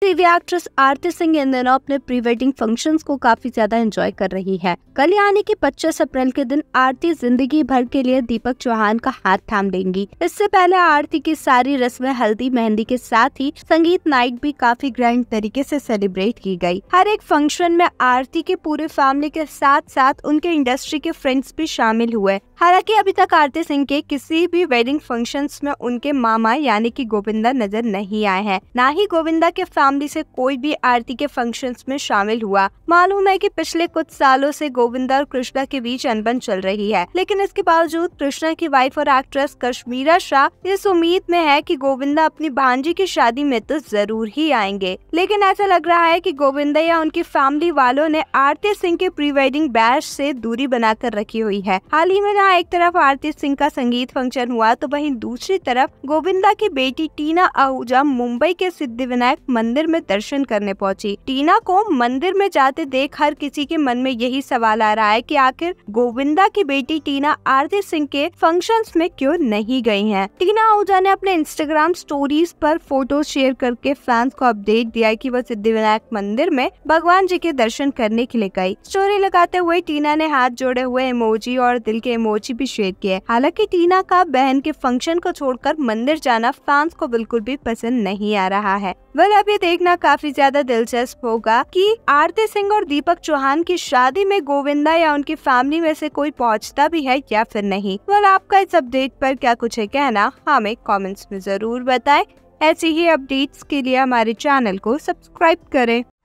TV actress Aarti Singh इन दिनों अपने प्री वेडिंग फंक्शन को काफी ज्यादा एंजॉय कर रही है कल यानी कि 25 अप्रैल के दिन आरती जिंदगी भर के लिए दीपक चौहान का हाथ थाम लेंगी इससे पहले आरती की सारी रस्में हल्दी मेहंदी के साथ ही संगीत नाइट भी काफी ग्रैंड तरीके से सेलिब्रेट की गई हर एक फंक्शन में आरती के पूरे फैमिली के साथ साथ उनके इंडस्ट्री के फ्रेंड्स भी शामिल हुए हालांकि अभी तक आरती सिंह के किसी भी वेडिंग फंक्शंस में उनके मामा यानी कि गोविंदा नजर नहीं आए हैं ना ही गोविंदा के फैमिली से कोई भी आरती के फंक्शंस में शामिल हुआ मालूम है कि पिछले कुछ सालों से गोविंदा और कृष्णा के बीच अनबन चल रही है लेकिन इसके बावजूद कृष्णा की वाइफ और एक्ट्रेस कश्मीरा शाह इस उम्मीद में है की गोविंदा अपनी भांजी की शादी में तो जरूर ही आएंगे लेकिन ऐसा लग रहा है की गोविंदा या उनकी फैमिली वालों ने आरती सिंह के प्री वेडिंग बैश ऐसी दूरी बनाकर रखी हुई है हाल ही में जहां एक तरफ आरती सिंह का संगीत फंक्शन हुआ तो वहीं दूसरी तरफ गोविंदा की बेटी टीना आहूजा मुंबई के सिद्धि विनायक मंदिर में दर्शन करने पहुंची। टीना को मंदिर में जाते देख हर किसी के मन में यही सवाल आ रहा है कि आखिर गोविंदा की बेटी टीना आरती सिंह के फंक्शन में क्यों नहीं गयी है टीना आहूजा ने अपने इंस्टाग्राम स्टोरीज पर फोटो शेयर करके फैंस को अपडेट दिया की वह सिद्धि विनायक मंदिर में भगवान जी के दर्शन करने के लिए गयी स्टोरी लगाते हुए टीना ने हाथ जोड़े हुए इमोजी और दिल के इमोजी इमोजी भी शेयर है हालांकि टीना का बहन के फंक्शन को छोड़कर मंदिर जाना फैंस को बिल्कुल भी पसंद नहीं आ रहा है वह अब ये देखना काफी ज्यादा दिलचस्प होगा कि आरती सिंह और दीपक चौहान की शादी में गोविंदा या उनकी फैमिली में से कोई पहुंचता भी है या फिर नहीं वह आपका इस अपडेट पर क्या कुछ है कहना हमें कमेंट्स में जरूर बताएं ऐसी ही अपडेट्स के लिए हमारे चैनल को सब्सक्राइब करें